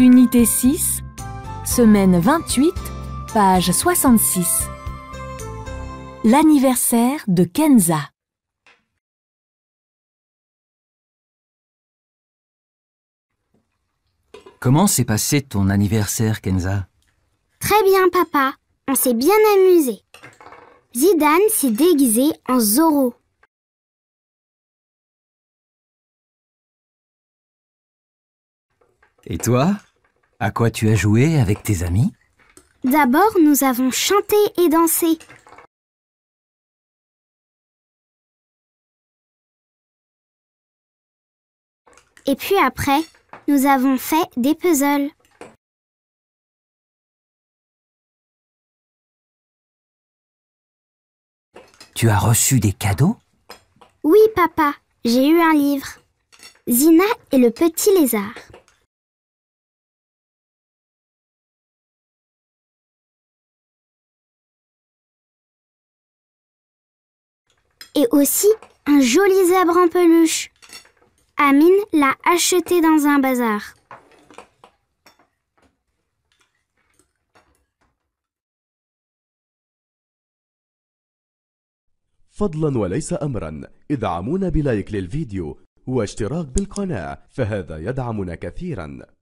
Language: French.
Unité 6, semaine 28, page 66. L'anniversaire de Kenza. Comment s'est passé ton anniversaire, Kenza Très bien, papa. On s'est bien amusé. Zidane s'est déguisé en Zorro. Et toi à quoi tu as joué avec tes amis D'abord, nous avons chanté et dansé. Et puis après, nous avons fait des puzzles. Tu as reçu des cadeaux Oui, papa, j'ai eu un livre. Zina et le petit lézard. et aussi un joli zèbre en peluche. Amine l'a acheté dans un bazar. فضلا وليس أمرا ادعمونا بلايك للفيديو واشتراك بالقناة فهذا يدعمنا كثيرا